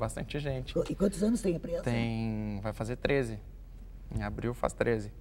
bastante gente. E quantos anos tem a empresa? Tem, vai fazer 13. Em abril faz 13. Uh,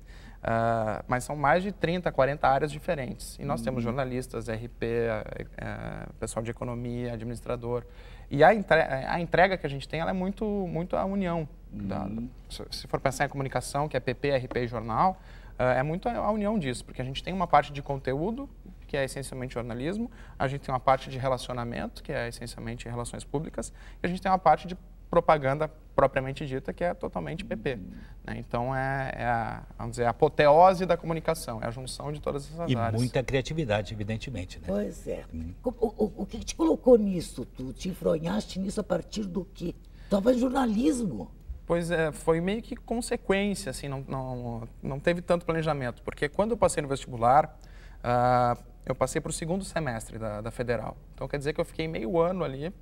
ah, mas são mais de 30, 40 áreas diferentes. E nós temos uhum. jornalistas, RP, uh, eh, eh, pessoal de economia, administrador. E a, entre eh, a entrega que a gente tem é muito, muito a união. da, uhum. se for pensar em comunicação, que é PP, RP e jornal, uh, é muito a união disso, porque a gente tem uma parte de conteúdo que é essencialmente jornalismo, a gente tem uma parte de relacionamento, que é essencialmente relações públicas, e a gente tem uma parte de propaganda propriamente dita, que é totalmente PP. Né? Então, é, é, a, vamos dizer, a apoteose da comunicação, é a junção de todas essas e áreas. E muita criatividade, evidentemente. Né? Pois é. Hum. O, o, o, que te colocou nisso? Tu te enfronhaste nisso a partir do quê? Estava jornalismo. Pois é, foi meio que consequência, assim, não, não, não teve tanto planejamento, porque quando eu passei no vestibular, uh, eu passei para o segundo semestre da, da, federal. Então quer dizer que eu fiquei meio ano ali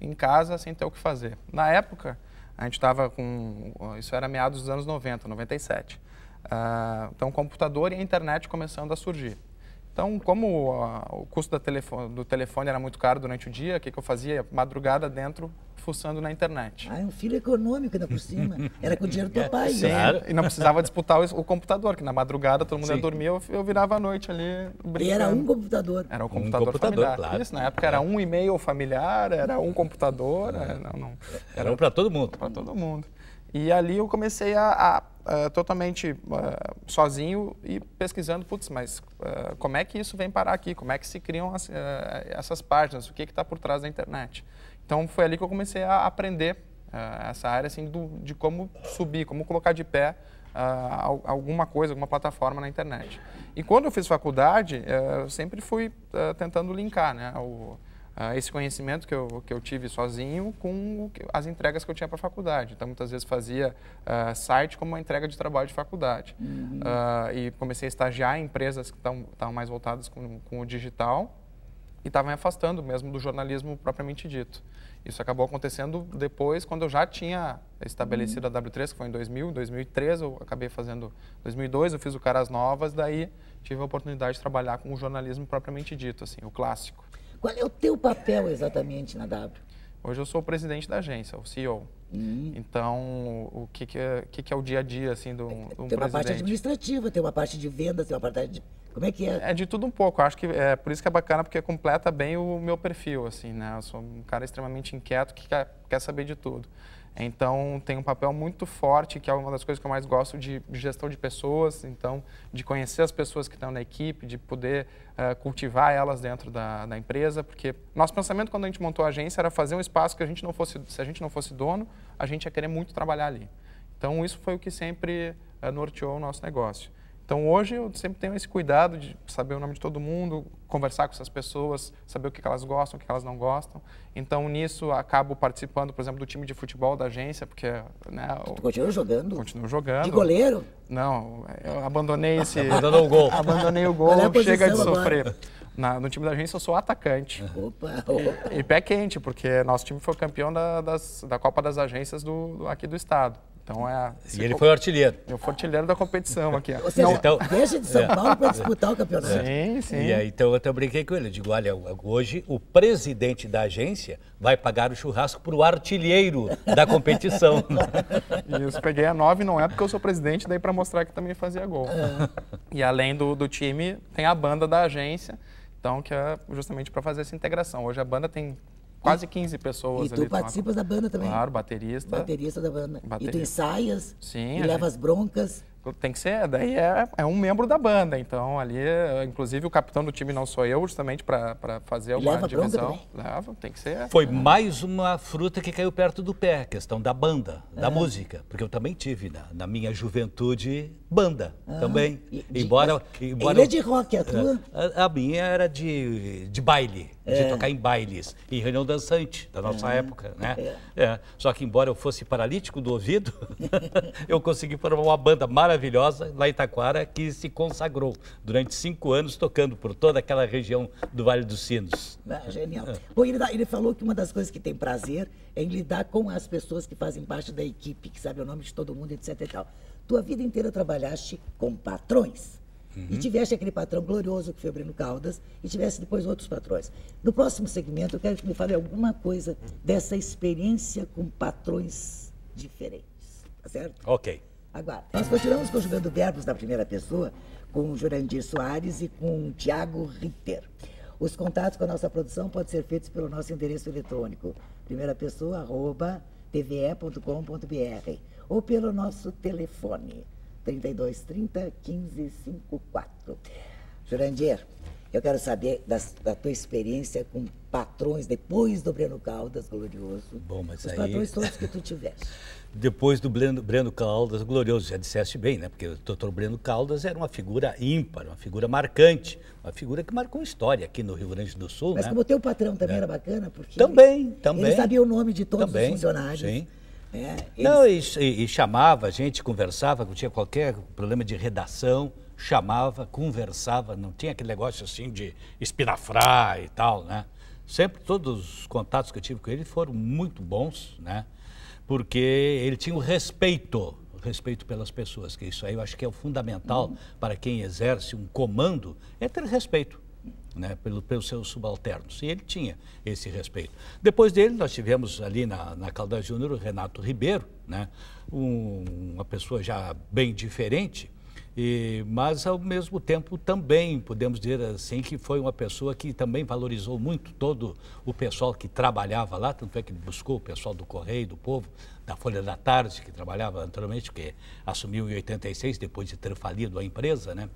em casa sem ter o que fazer. Na época, a gente estava com. Isso era meados dos anos 90, 97. Uh, então, o computador e a internet começando a surgir. Então, como o custo telefone, do telefone era muito caro durante o dia, o que, que eu fazia? Madrugada dentro, fuçando na internet. Ah, é um filho econômico ainda por cima. Era com o dinheiro do pai. Sim, né? e não precisava disputar o, o, computador, que na madrugada todo mundo Sim. ia dormir, eu, eu virava à noite ali brincando. E era um computador. Era um computador, um computador familiar. Claro. Isso, na época era é. um e-mail familiar, era um computador. É. Era, não, não, era, era um para todo mundo. Para todo mundo. E ali eu comecei a, a uh, totalmente uh, sozinho e pesquisando, putz, mas uh, como é que isso vem parar aqui? Como é que se criam as, essas páginas? O que é está por trás da internet? Então foi ali que eu comecei a aprender essa área assim, do, de como subir, como colocar de pé Uh, alguma coisa, alguma plataforma na internet. E quando eu fiz faculdade, uh, eu sempre fui uh, tentando linkar, né? O, uh, esse conhecimento que eu, que eu tive sozinho com que, as entregas que eu tinha para a faculdade. Então, muitas vezes fazia uh, site como uma entrega de trabalho de faculdade. Uhum. Uh, e comecei a estagiar em empresas que estavam mais voltadas com, com o digital e estava me afastando mesmo do jornalismo propriamente dito. Isso acabou acontecendo depois, quando eu já tinha estabelecido a W3, que foi em 2000, 2003, eu acabei fazendo 2002, eu fiz o Caras Novas, daí tive a oportunidade de trabalhar com o jornalismo propriamente dito, assim, o clássico. Qual é o teu papel exatamente na W? Hoje eu sou o presidente da agência, o CEO. Hum. Então, o que, que, é, que, que é o dia a dia assim do, do tem presidente? Tem uma parte administrativa, tem uma parte de vendas, tem uma parte de como é que é? É de tudo um pouco. acho que é por isso que é bacana porque completa bem o meu perfil assim, né? Eu sou um cara extremamente inquieto que quer, quer saber de tudo. Então, tem um papel muito forte, que é uma das coisas que eu mais gosto de gestão de pessoas, então, de conhecer as pessoas que estão na equipe, de poder uh, cultivar elas dentro da, da, empresa, porque nosso pensamento quando a gente montou a agência era fazer um espaço que a gente não fosse, se a gente não fosse dono, a gente ia querer muito trabalhar ali. Então, isso foi o que sempre uh, norteou o nosso negócio. Então hoje eu sempre tenho esse cuidado de saber o nome de todo mundo, conversar com essas pessoas, saber o que elas gostam, o que elas não gostam. Então nisso acabo participando, por exemplo, do time de futebol da agência, porque né, continua jogando? Continuo jogando. De goleiro? Não, eu abandonei esse. Abandonou o gol. Abandonei o gol. É chega de sofrer. Na, no time da agência eu sou atacante. Opa, opa. E, e, pé quente, porque nosso time foi campeão da, das, da Copa das Agências do, do, aqui do estado. Então é. E ele foi o artilheiro. Eu fui artilheiro da competição aqui. Ou seja, não, então, deixa de São é. Paulo para disputar o campeonato. Sim, é. sim. E aí, então eu até brinquei com ele. Eu digo, olha, hoje o presidente da agência vai pagar o churrasco para o artilheiro da competição. Isso, peguei a nove, não é porque eu sou presidente, daí para mostrar que também fazia gol. É. E além do, do time, tem a banda da agência, então que é justamente para fazer essa integração. Hoje a banda tem quase 15 pessoas. E tu participas da banda também? Claro, baterista. Baterista da banda. Baterista. E tu ensaias Sim, e leva gente... as broncas. Tem que ser, daí é, é, um membro da banda. Então, ali, inclusive, o capitão do time não sou eu, justamente para fazer alguma leva divisão. Leva, tem que ser. Foi é. mais uma fruta que caiu perto do pé, a questão da banda, da é. música. Porque eu também tive, na, na minha juventude, banda ah, também. E, embora, de, embora. Ele é de rock, a tua? É, a, a minha era de, de baile, é. de tocar em bailes, em reunião dançante da nossa ah, época, né? É. É. Só que embora eu fosse paralítico do ouvido, eu consegui formar uma banda maravilhosa lá em Itaquara que se consagrou durante cinco anos tocando por toda aquela região do Vale dos Sinos. Ah, genial. Bom, ele, tá, ele falou que uma das coisas que tem prazer em lidar com as pessoas que fazem parte da equipe, que sabe o nome de todo mundo, etc. E tal. Tua vida inteira trabalhaste com patrões. Uhum. E tiveste aquele patrão glorioso que foi o Breno Caldas, e tivesse depois outros patrões. No próximo segmento, eu quero que me fale alguma coisa dessa experiência com patrões diferentes. Tá certo? Ok. Agora, nós continuamos conjugando verbos da primeira pessoa com o Jurandir Soares e com o Tiago Ritter. Os contatos com a nossa produção podem ser feitos pelo nosso endereço eletrônico, primeira pessoa, arroba, tve.com.br, ou pelo nosso telefone, 3230 1554. Jurandir, eu quero saber das, da tua experiência com patrões depois do Breno Caldas Glorioso. Bom, mas os aí... patrões todos que tu tiveste. depois do Breno, Breno Caldas Glorioso, já disseste bem, né? Porque o doutor Breno Caldas era uma figura ímpar, uma figura marcante, uma figura que marcou história aqui no Rio Grande do Sul. Mas né? como teu patrão também é. era bacana, porque. Também, também. Ele sabia o nome de todos também, os funcionários. Sim. É, eles... Não, e, e, e chamava a gente, conversava, tinha qualquer problema de redação chamava, conversava, não tinha aquele negócio assim de espinafrar e tal, né? Sempre todos os contatos que eu tive com ele foram muito bons, né? Porque ele tinha o respeito, o respeito pelas pessoas, que isso aí eu acho que é o fundamental uhum. para quem exerce um comando, é ter respeito. Né, pelo, pelos seus subalternos. E ele tinha esse respeito. Depois dele, nós tivemos ali na, na Caldas Júnior o Renato Ribeiro, né, um, uma pessoa já bem diferente, e, mas, ao mesmo tempo, também podemos dizer assim que foi uma pessoa que também valorizou muito todo o pessoal que trabalhava lá, tanto é que buscou o pessoal do Correio, do Povo, da Folha da Tarde, que trabalhava anteriormente, que assumiu em 86, depois de ter falido a empresa, né?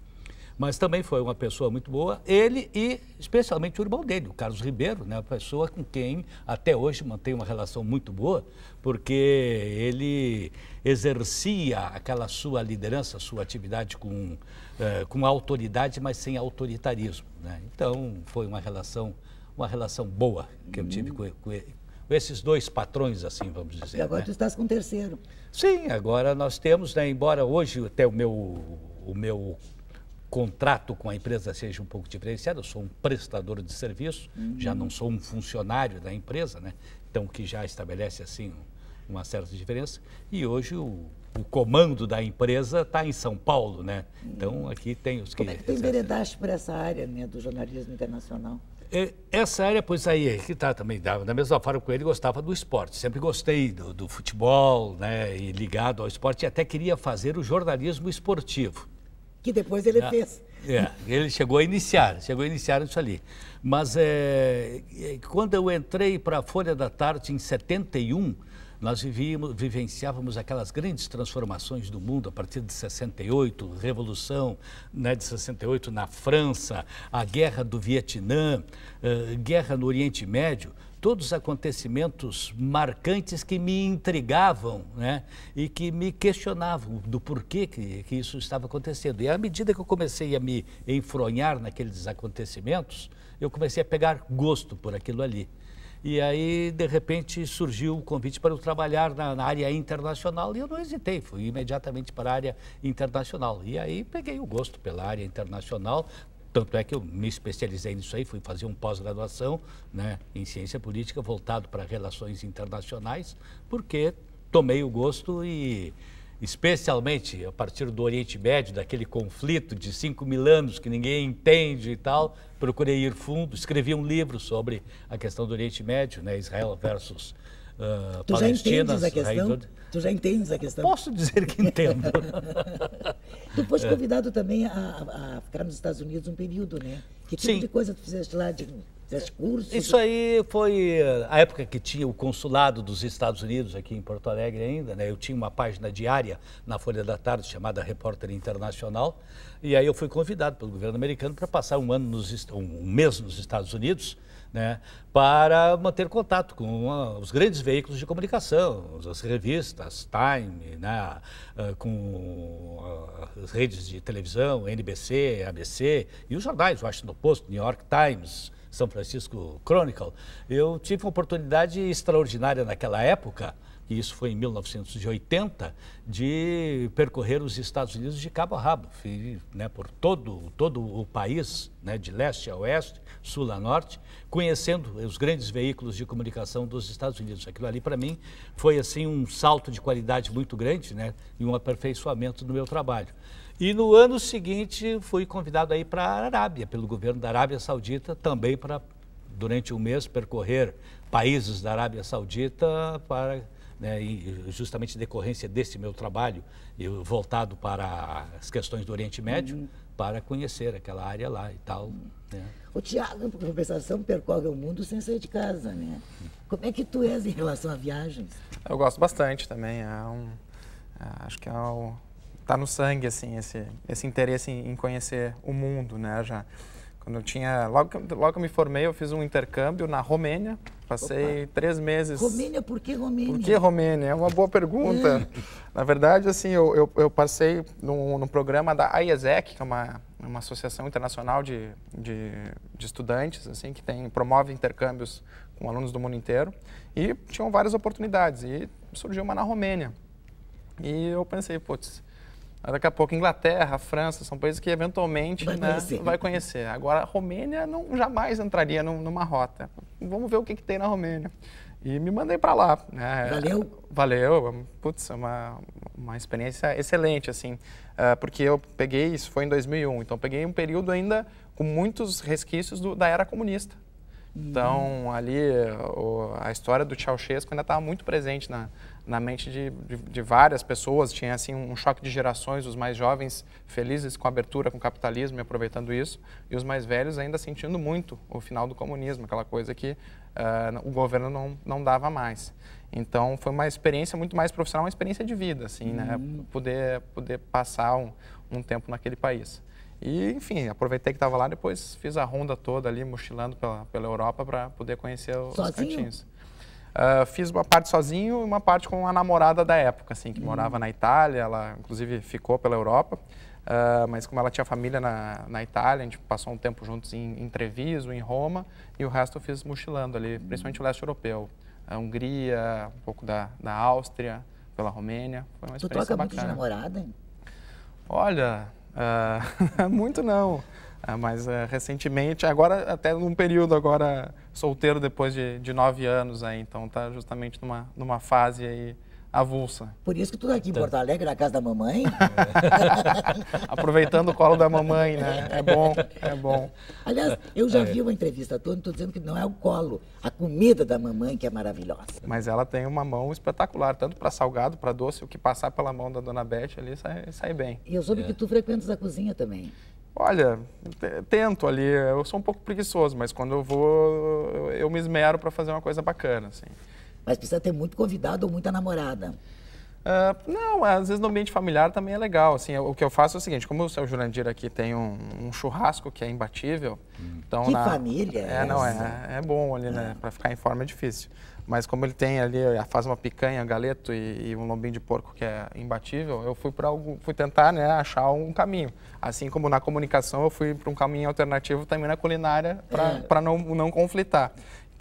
mas também foi uma pessoa muito boa, ele e especialmente o irmão dele, o Carlos Ribeiro, né, uma pessoa com quem até hoje mantém uma relação muito boa, porque ele exercia aquela sua liderança, sua atividade com, eh, com autoridade, mas sem autoritarismo. Né? Então foi uma relação, uma relação boa que eu tive hum. com, com, esses dois patrões, assim, vamos dizer. E agora né? tu estás com o terceiro. Sim, agora nós temos, né, embora hoje até o meu, o meu contrato com a empresa seja um pouco diferenciado. Eu sou um prestador de serviço, uhum. já não sou um funcionário da empresa, né? Então, que já estabelece assim uma certa diferença. E hoje o, o comando da empresa está em São Paulo, né? Então, uhum. aqui tem os que. Como é que tem veredaste para essa área né, do jornalismo internacional? É, essa área, pois aí, que tá também, da, mesma forma com ele, gostava do esporte. Sempre gostei do, do, futebol, né, e ligado ao esporte, e até queria fazer o jornalismo esportivo que depois ele é, fez. É, ele chegou a iniciar, chegou a iniciar isso ali. Mas é, é quando eu entrei para a Folha da Tarde em 71, nós vivíamos, vivenciávamos aquelas grandes transformações do mundo a partir de 68, revolução né, de 68 na França, a guerra do Vietnã, uh, guerra no Oriente Médio todos os acontecimentos marcantes que me intrigavam né, e que me questionavam do porquê que, que isso estava acontecendo. E à medida que eu comecei a me enfronhar naqueles acontecimentos, eu comecei a pegar gosto por aquilo ali. E aí, de repente, surgiu o convite para eu trabalhar na, na, área internacional e eu não hesitei, fui imediatamente para a área internacional. E aí peguei o gosto pela área internacional, tanto é que eu me especializei nisso aí, fui fazer um pós-graduação né, em ciência política voltado para relações internacionais, porque tomei o gosto e, especialmente a partir do Oriente Médio, daquele conflito de 5 mil anos que ninguém entende e tal, procurei ir fundo, escrevi um livro sobre a questão do Oriente Médio, né, Israel versus uh, tu palestinas. Já entendes a questão? Tu já entendes a questão? Posso dizer que entendo. tu foste convidado também a, a, ficar nos Estados Unidos um período, né? Que tipo Sim. de coisa tu fizeste lá de fez Isso aí foi eh, a época que tinha o consulado dos Estados Unidos aqui em Porto Alegre ainda, né? Eu tinha uma página diária na Folha da Tarde chamada Repórter Internacional e aí eu fui convidado pelo governo americano para passar um ano nos um mês nos Estados Unidos. Né, para manter contato com uma, ah, os grandes veículos de comunicação, as revistas, Time, né, ah, com as ah, redes de televisão, NBC, ABC, e os jornais, Washington Post, New York Times, são Francisco Chronicle, eu tive uma oportunidade extraordinária naquela época, e isso foi em 1980, de percorrer os Estados Unidos de cabo a rabo, fui, né, por todo, todo o país, né, de leste a oeste, sul a norte, conhecendo os grandes veículos de comunicação dos Estados Unidos. Aquilo ali, para mim, foi assim um salto de qualidade muito grande né, e um aperfeiçoamento do meu trabalho. E no ano seguinte fui convidado aí para a Arábia, pelo governo da Arábia Saudita, também para, durante um mês, percorrer países da Arábia Saudita para né, justamente decorrência desse meu trabalho, eu, voltado para as questões do Oriente Médio, uhum. para conhecer aquela área lá e tal. Uhum. Né? O Tiago, por compensação, percorre o mundo sem sair de casa, né? Como é que tu és em relação a viagens? Eu gosto bastante também. É um, é, acho que é o, tá no sangue assim esse esse interesse em conhecer o mundo, né, já. Quando eu tinha logo que, logo que eu me formei, eu fiz um intercâmbio na Romênia, passei Opa. três meses. Romênia, por que Romênia? Por que Romênia? É uma boa pergunta. É. na verdade, assim, eu, eu, eu passei no no programa da IESEC que é uma uma associação internacional de, de, de estudantes, assim, que tem promove intercâmbios com alunos do mundo inteiro e tinham várias oportunidades e surgiu uma na Romênia. E eu pensei, putz, Daqui a pouco Inglaterra, França, são países que eventualmente vai, né, conhecer. vai conhecer. Agora, a Romênia não, jamais entraria num, numa rota. Vamos ver o que, que tem na Romênia. E me mandei para lá. Né? Valeu? Valeu. É putz, é uma, uma experiência excelente, assim. Ah, porque eu peguei, isso foi em 2001, então peguei um período ainda com muitos resquícios do, da era comunista. Então, hum. ali, o, a história do Ceausescu ainda estava muito presente na, na mente de, de, de, várias pessoas. Tinha assim um choque de gerações, os mais jovens felizes com a abertura, com o capitalismo e aproveitando isso, e os mais velhos ainda sentindo muito o final do comunismo, aquela coisa que uh, o governo não, não dava mais. Então foi uma experiência muito mais profissional, uma experiência de vida, assim, uhum. né? Hum. Poder, poder passar um, um tempo naquele país. E, enfim, aproveitei que estava lá, depois fiz a ronda toda ali, mochilando pela, pela Europa para poder conhecer os Sozinho? cantinhos. Uh, fiz uma parte sozinho e uma parte com a namorada da época, assim, que uhum. morava na Itália, ela inclusive ficou pela Europa, uh, mas como ela tinha família na, na Itália, a gente passou um tempo juntos em, em Treviso, em Roma, e o resto eu fiz mochilando ali, uhum. principalmente o leste europeu, a Hungria, um pouco da, da Áustria, pela Romênia, foi uma experiência bacana. Tu troca muito de namorada? Hein? Olha, uh, muito não, mas recentemente, agora até num período agora solteiro depois de, de nove anos aí, então tá justamente numa, numa fase aí avulsa. Por isso que tu tá aqui em tá. Porto Alegre, na casa da mamãe. Aproveitando o colo da mamãe, né? É bom, é bom. Aliás, eu já é. vi uma entrevista tua, não tô dizendo que não é o colo, a comida da mamãe que é maravilhosa. Mas ela tem uma mão espetacular, tanto para salgado, para doce, o que passar pela mão da dona Beth ali sai, sai bem. E eu soube é. que tu frequentas a cozinha também. Olha, tento ali, eu sou um pouco preguiçoso, mas quando eu vou, eu me esmero para fazer uma coisa bacana, assim. Mas precisa ter muito convidado ou muita namorada. Uh, não, é, às vezes no ambiente familiar também é legal. Assim, eu, o que eu faço é o seguinte: como o seu Jurandir aqui tem um, um churrasco que é imbatível, hum. então que na, família é, é não é, é bom ali, ah. né? É. Para ficar em forma é difícil. Mas como ele tem ali, faz uma picanha, galeto e, e um lombinho de porco que é imbatível, eu fui para fui tentar, né, achar um caminho. Assim como na comunicação eu fui para um caminho alternativo também na culinária para é. não não conflitar.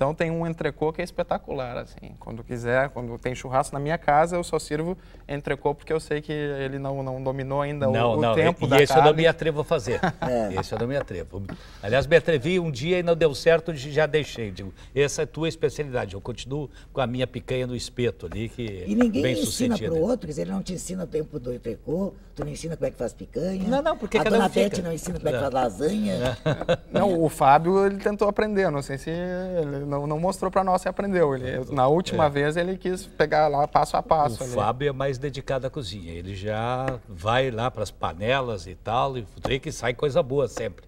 Então tem um entrecô que é espetacular, assim. Quando quiser, quando tem churrasco na minha casa, eu só sirvo entrecô porque eu sei que ele não, não dominou ainda não, o, o não. tempo e, da e esse eu não me atrevo a fazer. É. Esse eu não me atrevo. Aliás, me atrevi um dia e não deu certo, já deixei. Digo, essa é tua especialidade. Eu continuo com a minha picanha no espeto ali, que bem E ninguém ensina para o outro, quer dizer, ele não te ensina o tempo do entrecô, tu não ensina como é que faz picanha. Não, não, porque a cada dona Bete não ensina como é que faz lasanha. Não, o Fábio, ele tentou aprender, não sei se... Ele, não, não mostrou para nós e aprendeu. Ele, é, na última é. vez ele quis pegar lá passo a passo. O ali. Fábio é mais dedicado à cozinha. Ele já vai lá para as panelas e tal, e tem que sai coisa boa sempre.